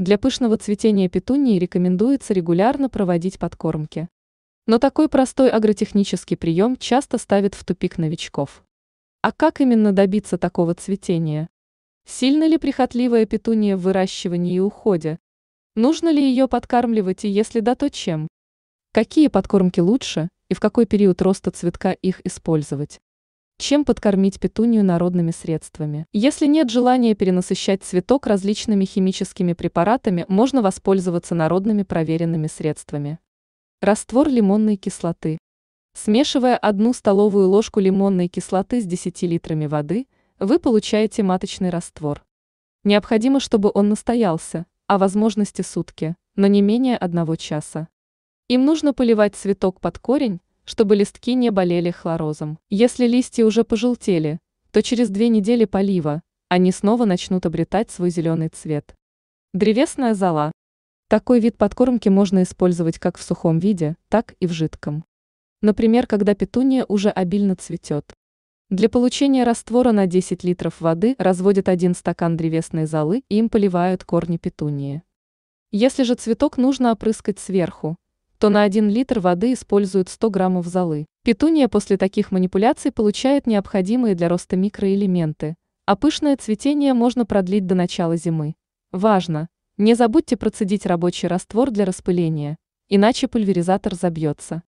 Для пышного цветения петунии рекомендуется регулярно проводить подкормки. Но такой простой агротехнический прием часто ставит в тупик новичков. А как именно добиться такого цветения? Сильно ли прихотливая петуния в выращивании и уходе? Нужно ли ее подкармливать и если да, то чем? Какие подкормки лучше и в какой период роста цветка их использовать? Чем подкормить петунию народными средствами? Если нет желания перенасыщать цветок различными химическими препаратами, можно воспользоваться народными проверенными средствами. Раствор лимонной кислоты. Смешивая одну столовую ложку лимонной кислоты с 10 литрами воды, вы получаете маточный раствор. Необходимо, чтобы он настоялся, а возможности сутки, но не менее одного часа. Им нужно поливать цветок под корень, чтобы листки не болели хлорозом. Если листья уже пожелтели, то через две недели полива они снова начнут обретать свой зеленый цвет. Древесная зола. Такой вид подкормки можно использовать как в сухом виде, так и в жидком. Например, когда петуния уже обильно цветет. Для получения раствора на 10 литров воды разводят один стакан древесной золы и им поливают корни петунии. Если же цветок нужно опрыскать сверху, то на 1 литр воды используют 100 граммов золы. Петуния после таких манипуляций получает необходимые для роста микроэлементы, а пышное цветение можно продлить до начала зимы. Важно! Не забудьте процедить рабочий раствор для распыления, иначе пульверизатор забьется.